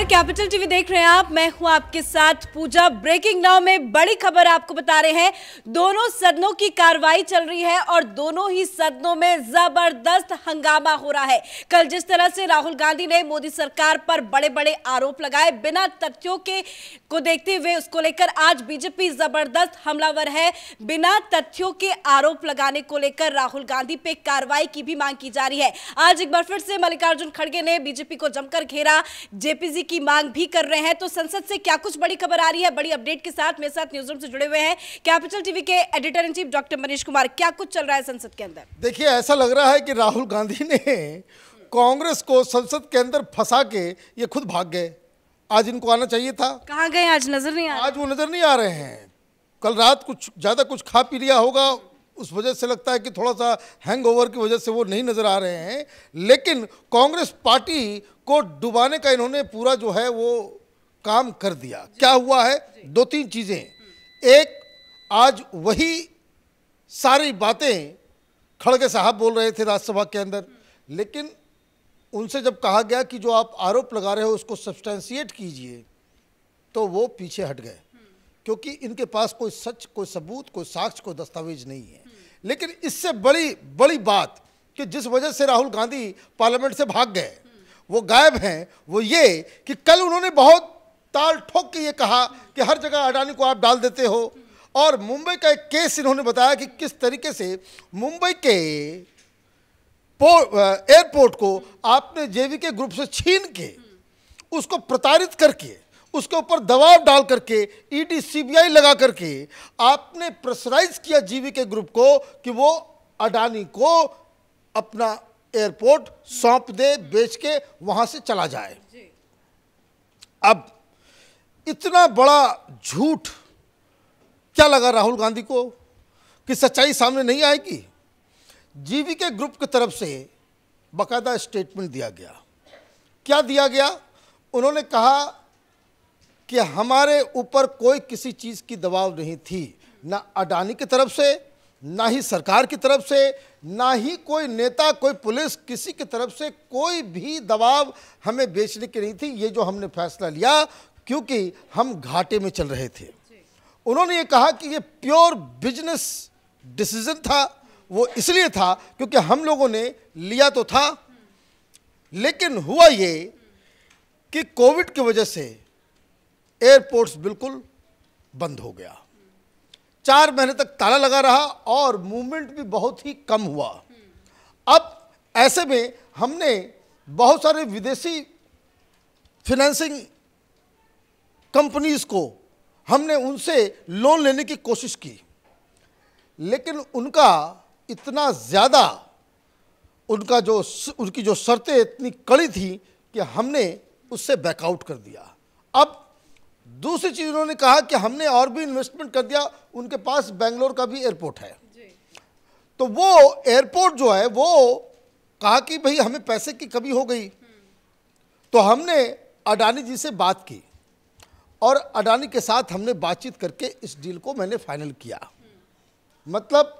नमस्कार capital TV देख रहे हैं आप मैं हूं आपके साथ पूजा ब्रेकिंग नाउ में बड़ी खबर आपको बता रहे हैं दोनों सदनों की कार्रवाई चल रही है और दोनों ही सदनों में जबरदस्त हंगामा हो रहा है कल जिस तरह से राहुल गांधी ने मोदी सरकार पर बड़े बड़े आरोप लगाए बिना तथ्यों के को देखते हुए उसको लेकर आज बीजेपी जबरदस्त हमलावर है बिना तथ्यों के आरोप लगाने को लेकर राहुल गांधी पे कार्रवाई की भी मांग की जा रही है आज एक बार फिर से मल्लिकार्जुन खड़गे ने बीजेपी को जमकर घेरा जेपीजी की मांग भी कर रहे हैं तो संसद से क्या कुछ बड़ी खबर आ रही है बड़ी अपडेट के साथ मेरे साथ न्यूज रूम से जुड़े हुए हैं कैपिटल टीवी के editor in chief doctor Manish Kumar क्या कुछ चल रहा है संसद के अंदर देखिए ऐसा लग रहा है कि राहुल गांधी ने कांग्रेस को संसद के अंदर फंसा के ये खुद भाग गए आज इनको आना चाहिए था कहा गए आज नजर नहीं आ आज वो नजर नहीं आ रहे हैं कल रात कुछ ज्यादा कुछ खा पी लिया होगा उस वजह से लगता है कि थोड़ा सा हैंगओवर की वजह से वो नहीं नज़र आ रहे हैं लेकिन कांग्रेस पार्टी को डुबाने का इन्होंने पूरा जो है वो काम कर दिया क्या हुआ है दो तीन चीज़ें एक आज वही सारी बातें खड़गे साहब बोल रहे थे राज्यसभा के अंदर लेकिन उनसे जब कहा गया कि जो आप आरोप लगा रहे हो उसको सब्सटेंशिएट कीजिए तो वो पीछे हट गए क्योंकि इनके पास कोई सच कोई सबूत कोई साक्ष्य कोई दस्तावेज नहीं है लेकिन इससे बड़ी बड़ी बात कि जिस वजह से राहुल गांधी पार्लियामेंट से भाग गए वो गायब हैं वो ये कि कल उन्होंने बहुत ताल ठोक के ये कहा कि हर जगह अडानी को आप डाल देते हो और मुंबई का एक केस इन्होंने बताया कि किस तरीके से मुंबई के एयरपोर्ट को आपने जेवी के ग्रुप से छीन के उसको प्रताड़ित करके उसके ऊपर दबाव डाल करके ईडी सीबीआई लगा करके आपने प्रेसराइज किया जीवी के ग्रुप को कि वो अडानी को अपना एयरपोर्ट सौंप दे बेच के वहां से चला जाए अब इतना बड़ा झूठ क्या लगा राहुल गांधी को कि सच्चाई सामने नहीं आएगी जीवी के ग्रुप की तरफ से बकायदा स्टेटमेंट दिया गया क्या दिया गया उन्होंने कहा कि हमारे ऊपर कोई किसी चीज़ की दबाव नहीं थी ना अडानी की तरफ से ना ही सरकार की तरफ से ना ही कोई नेता कोई पुलिस किसी की तरफ से कोई भी दबाव हमें बेचने की नहीं थी ये जो हमने फैसला लिया क्योंकि हम घाटे में चल रहे थे उन्होंने ये कहा कि ये प्योर बिजनेस डिसीजन था वो इसलिए था क्योंकि हम लोगों ने लिया तो था लेकिन हुआ ये कि कोविड की वजह से एयरपोर्ट्स बिल्कुल बंद हो गया चार महीने तक ताला लगा रहा और मूवमेंट भी बहुत ही कम हुआ अब ऐसे में हमने बहुत सारे विदेशी फिनेंसिंग कंपनीज को हमने उनसे लोन लेने की कोशिश की लेकिन उनका इतना ज़्यादा उनका जो उनकी जो शर्तें इतनी कड़ी थी कि हमने उससे बैकआउट कर दिया अब दूसरी चीज उन्होंने कहा कि हमने और भी इन्वेस्टमेंट कर दिया उनके पास बेंगलोर का भी एयरपोर्ट है तो वो एयरपोर्ट जो है वो कहा कि भाई हमें पैसे की कमी हो गई तो हमने अडानी जी से बात की और अडानी के साथ हमने बातचीत करके इस डील को मैंने फाइनल किया मतलब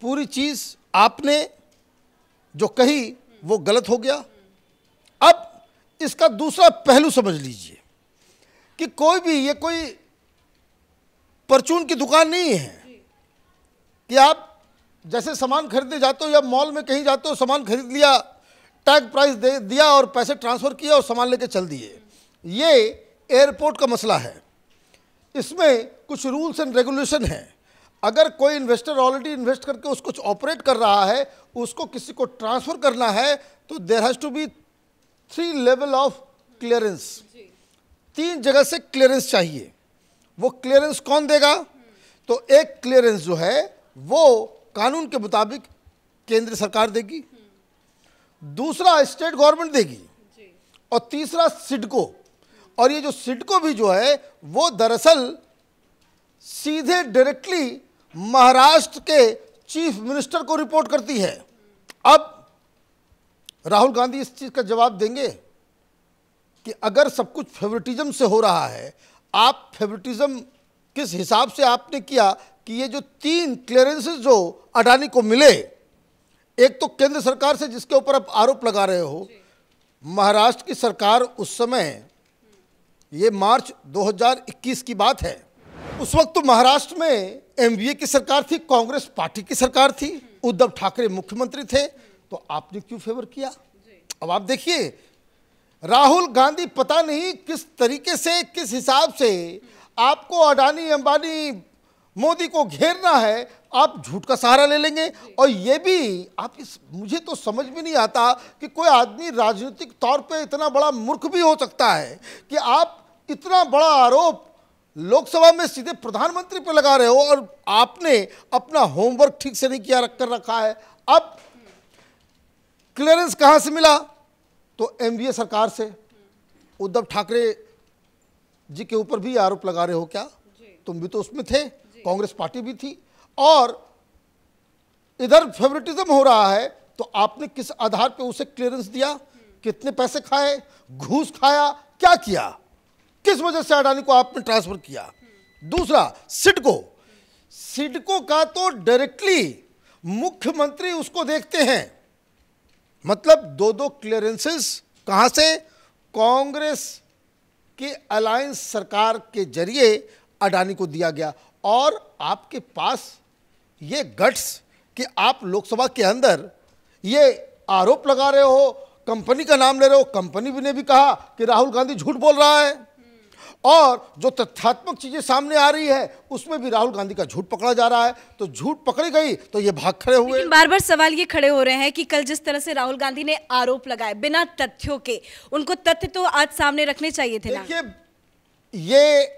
पूरी चीज़ आपने जो कही वो गलत हो गया अब इसका दूसरा पहलू समझ लीजिए कि कोई भी ये कोई परचून की दुकान नहीं है कि आप जैसे सामान खरीदने जाते हो या मॉल में कहीं जाते हो सामान खरीद लिया टैग प्राइस दे दिया और पैसे ट्रांसफ़र किया और सामान लेके चल दिए ये एयरपोर्ट का मसला है इसमें कुछ रूल्स एंड रेगुलेशन हैं अगर कोई इन्वेस्टर ऑलरेडी इन्वेस्ट करके उसको ऑपरेट कर रहा है उसको किसी को ट्रांसफ़र करना है तो there has to be three level of clearance तीन जगह से क्लियरेंस चाहिए वो क्लियरेंस कौन देगा तो एक क्लियरेंस जो है वो कानून के मुताबिक केंद्र सरकार देगी दूसरा स्टेट गवर्नमेंट देगी और तीसरा सिडको और ये जो सिडको भी जो है वो दरअसल सीधे डायरेक्टली महाराष्ट्र के चीफ मिनिस्टर को रिपोर्ट करती है अब राहुल गांधी इस चीज़ का जवाब देंगे कि अगर सब कुछ फेवरेटिज्म से हो रहा है आप फेवरेटिज्म किस हिसाब से आपने किया कि ये जो तीन क्लियरेंसेस जो अडानी को मिले एक तो केंद्र सरकार से जिसके ऊपर आप आरोप लगा रहे हो महाराष्ट्र की सरकार उस समय ये मार्च 2021 की बात है उस वक्त तो महाराष्ट्र में एमवीए की सरकार थी कांग्रेस पार्टी की सरकार थी हम्म। उद्धव ठाकरे मुख्यमंत्री थे तो आपने क्यों फेवर किया अब आप देखिए राहुल गांधी पता नहीं किस तरीके से किस हिसाब से आपको अडानी अंबानी मोदी को घेरना है आप झूठ का सहारा ले लेंगे और ये भी आप इस मुझे तो समझ में नहीं आता कि कोई आदमी राजनीतिक तौर पे इतना बड़ा मूर्ख भी हो सकता है कि आप इतना बड़ा आरोप लोकसभा में सीधे प्रधानमंत्री पर लगा रहे हो और आपने अपना होमवर्क ठीक से नहीं किया रख कर रखा है अब क्लियरेंस कहाँ से मिला तो ए सरकार से उद्धव ठाकरे जी के ऊपर भी आरोप लगा रहे हो क्या तुम भी तो उसमें थे कांग्रेस पार्टी भी थी और इधर फेवरेटिज्म हो रहा है तो आपने किस आधार पे उसे क्लियरेंस दिया कितने पैसे खाए घूस खाया क्या किया किस वजह से अडानी को आपने ट्रांसफर किया दूसरा सिडको सिडको का तो डायरेक्टली मुख्यमंत्री उसको देखते हैं मतलब दो दो क्लियरेंसेस कहाँ से कांग्रेस के अलायंस सरकार के जरिए अडानी को दिया गया और आपके पास ये गट्स कि आप लोकसभा के अंदर ये आरोप लगा रहे हो कंपनी का नाम ले रहे हो कंपनी ने भी कहा कि राहुल गांधी झूठ बोल रहा है और जो तथ्यात्मक चीज़ें सामने आ रही है उसमें भी राहुल गांधी का झूठ पकड़ा जा रहा है तो झूठ पकड़ी गई तो ये भाग खड़े हुए बार बार सवाल ये खड़े हो रहे हैं कि कल जिस तरह से राहुल गांधी ने आरोप लगाए बिना तथ्यों के उनको तथ्य तो आज सामने रखने चाहिए थे ना। ये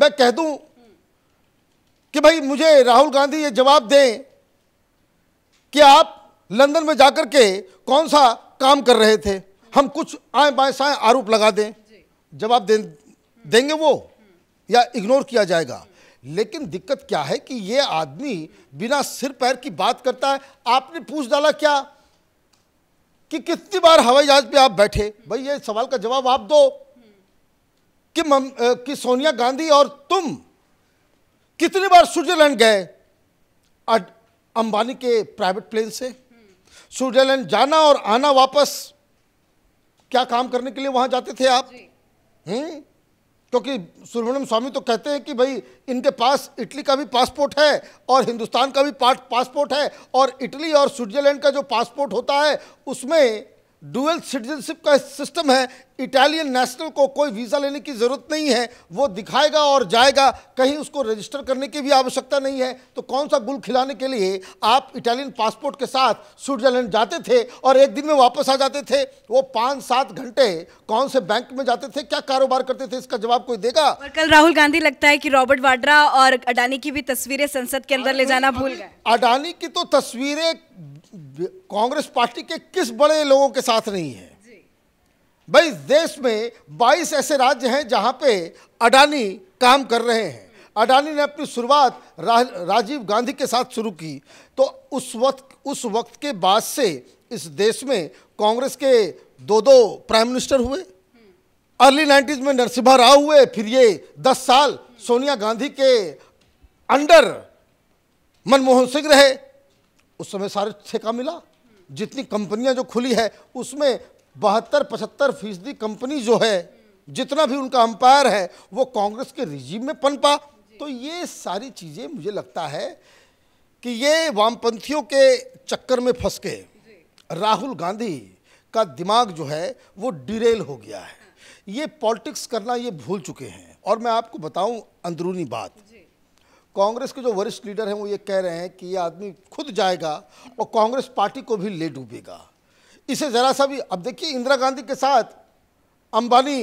मैं कह दू कि भाई मुझे राहुल गांधी ये जवाब दें कि आप लंदन में जाकर के कौन सा काम कर रहे थे हम कुछ आए बाएं साएं आरोप लगा दें जवाब दें देंगे वो या इग्नोर किया जाएगा लेकिन दिक्कत क्या है कि ये आदमी बिना सिर पैर की बात करता है आपने पूछ डाला क्या कि कितनी बार हवाई जहाज पे आप बैठे भाई ये सवाल का जवाब आप दो कि मम, कि सोनिया गांधी और तुम कितनी बार स्विट्जरलैंड गए अंबानी के प्राइवेट प्लेन से स्विट्जरलैंड जाना और आना वापस क्या काम करने के लिए वहां जाते थे आप हम्म क्योंकि सुब्रमण्यम स्वामी तो कहते हैं कि भाई इनके पास इटली का भी पासपोर्ट है और हिंदुस्तान का भी पासपोर्ट है और इटली और स्विट्जरलैंड का जो पासपोर्ट होता है उसमें ड्यूअल सिटीजनशिप का सिस्टम है इटालियन नेशनल को कोई वीज़ा लेने की ज़रूरत नहीं है वो दिखाएगा और जाएगा कहीं उसको रजिस्टर करने की भी आवश्यकता नहीं है तो कौन सा गुल खिलाने के लिए आप इटालियन पासपोर्ट के साथ स्विट्ज़रलैंड जाते थे और एक दिन में वापस आ जाते थे वो पाँच सात घंटे कौन से बैंक में जाते थे क्या कारोबार करते थे इसका जवाब कोई देगा कल राहुल गांधी लगता है कि रॉबर्ट वाड्रा और अडानी की भी तस्वीरें संसद के अंदर ले जाना भूल अडानी की तो तस्वीरें कांग्रेस पार्टी के किस बड़े लोगों के साथ नहीं है भाई देश में 22 ऐसे राज्य हैं जहां पे अडानी काम कर रहे हैं अडानी ने अपनी शुरुआत रा, राजीव गांधी के साथ शुरू की तो उस वक्त उस वक्त के बाद से इस देश में कांग्रेस के दो दो प्राइम मिनिस्टर हुए अर्ली नाइन्टीज में नरसिम्हा राव हुए फिर ये दस साल सोनिया गांधी के अंडर मनमोहन सिंह रहे उस समय सारे ठेका मिला जितनी कंपनियां जो खुली है उसमें बहत्तर पचहत्तर फीसदी कंपनी जो है जितना भी उनका अंपायर है वो कांग्रेस के रिजीम में पनपा तो ये सारी चीज़ें मुझे लगता है कि ये वामपंथियों के चक्कर में फंस के राहुल गांधी का दिमाग जो है वो डिरेल हो गया है ये पॉलिटिक्स करना ये भूल चुके हैं और मैं आपको बताऊं अंदरूनी बात कांग्रेस के जो वरिष्ठ लीडर हैं वो ये कह रहे हैं कि ये आदमी खुद जाएगा और कांग्रेस पार्टी को भी ले डूबेगा इसे ज़रा सा भी अब देखिए इंदिरा गांधी के साथ अंबानी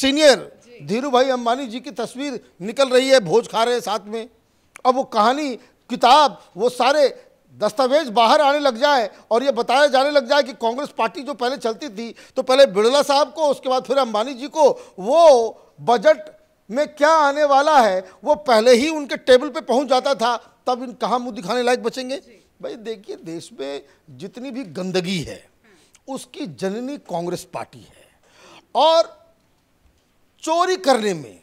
सीनियर धीरू भाई अंबानी जी की तस्वीर निकल रही है भोज खा रहे हैं साथ में अब वो कहानी किताब वो सारे दस्तावेज बाहर आने लग जाए और ये बताया जाने लग जाए कि कांग्रेस पार्टी जो पहले चलती थी तो पहले बिड़ला साहब को उसके बाद फिर अंबानी जी को वो बजट में क्या आने वाला है वो पहले ही उनके टेबल पे पहुंच जाता था तब इन कहाँ मुंह दिखाने लायक बचेंगे भाई देखिए देश में जितनी भी गंदगी है उसकी जननी कांग्रेस पार्टी है और चोरी करने में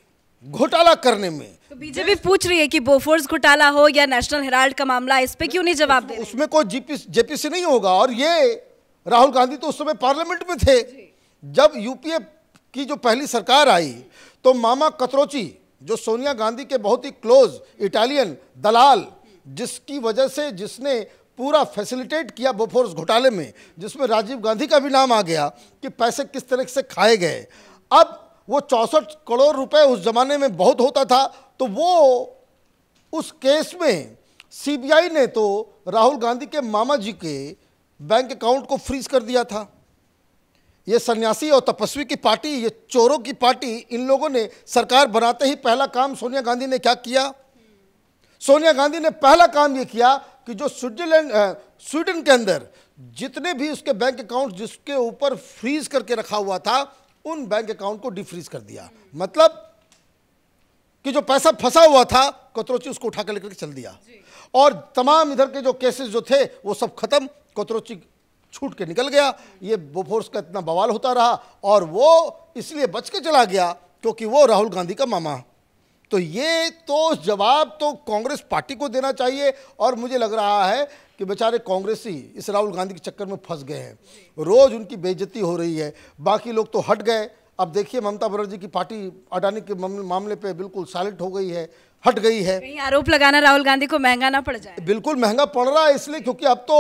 घोटाला करने में तो बीजेपी पूछ रही है कि बोफोर्स घोटाला हो या नेशनल हेराल्ड का मामला इस पर क्यों नहीं जवाब दे उसमें कोई जीपी जेपी से नहीं होगा और ये राहुल गांधी तो उस समय पार्लियामेंट में थे जब यूपीए की जो पहली सरकार आई तो मामा कतरोची जो सोनिया गांधी के बहुत ही क्लोज इटालियन दलाल जिसकी वजह से जिसने पूरा फैसिलिटेट किया बोफोर्स घोटाले में जिसमें राजीव गांधी का भी नाम आ गया कि पैसे किस तरह से खाए गए अब वो चौंसठ करोड़ रुपए उस ज़माने में बहुत होता था तो वो उस केस में सीबीआई ने तो राहुल गांधी के मामा जी के बैंक अकाउंट को फ्रीज कर दिया था ये सन्यासी और तपस्वी की पार्टी ये चोरों की पार्टी इन लोगों ने सरकार बनाते ही पहला काम सोनिया गांधी ने क्या किया सोनिया गांधी ने पहला काम ये किया कि जो स्विट्जरलैंड स्वीडन के अंदर जितने भी उसके बैंक अकाउंट जिसके ऊपर फ्रीज करके रखा हुआ था उन बैंक अकाउंट को डिफ्रीज कर दिया मतलब कि जो पैसा फंसा हुआ था कतरोची उसको उठा कर लेकर चल दिया और तमाम इधर के जो केसेस जो थे वो सब खत्म कतरोची छूट के निकल गया ये बोफोर्स का इतना बवाल होता रहा और वो इसलिए बच के चला गया क्योंकि वो राहुल गांधी का मामा तो ये तो जवाब तो कांग्रेस पार्टी को देना चाहिए और मुझे लग रहा है कि बेचारे कांग्रेसी इस राहुल गांधी के चक्कर में फंस गए हैं रोज़ उनकी बेइज्जती हो रही है बाकी लोग तो हट गए अब देखिए ममता बनर्जी की पार्टी अडानी के मामले पे बिल्कुल साइलेंट हो गई है हट गई है आरोप लगाना राहुल गांधी को महंगा ना पड़ जाए बिल्कुल महंगा पड़ रहा है इसलिए क्योंकि अब तो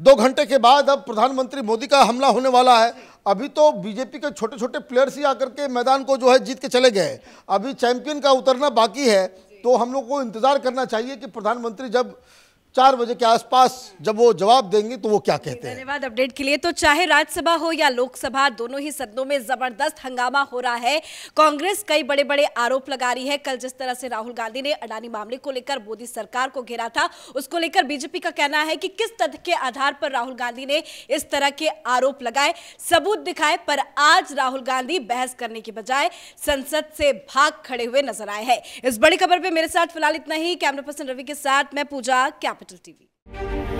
दो घंटे के बाद अब प्रधानमंत्री मोदी का हमला होने वाला है अभी तो बीजेपी के छोटे छोटे प्लेयर्स ही आकर के मैदान को जो है जीत के चले गए अभी चैंपियन का उतरना बाकी है तो हम लोग को इंतज़ार करना चाहिए कि प्रधानमंत्री जब चार बजे के आसपास जब वो जवाब देंगे तो वो क्या कहते हैं धन्यवाद अपडेट के लिए तो चाहे राज्यसभा हो या लोकसभा दोनों ही सदनों में जबरदस्त हंगामा हो रहा है कांग्रेस कई बड़े बड़े आरोप लगा रही है कल जिस तरह से राहुल गांधी ने अडानी मामले को लेकर मोदी सरकार को घेरा था उसको लेकर बीजेपी का कहना है कि किस तथ्य के आधार पर राहुल गांधी ने इस तरह के आरोप लगाए सबूत दिखाए पर आज राहुल गांधी बहस करने के बजाय संसद से भाग खड़े हुए नजर आए हैं इस बड़ी खबर पर मेरे साथ फिलहाल इतना ही कैमरा पर्सन रवि के साथ मैं पूजा क्या Capital TV.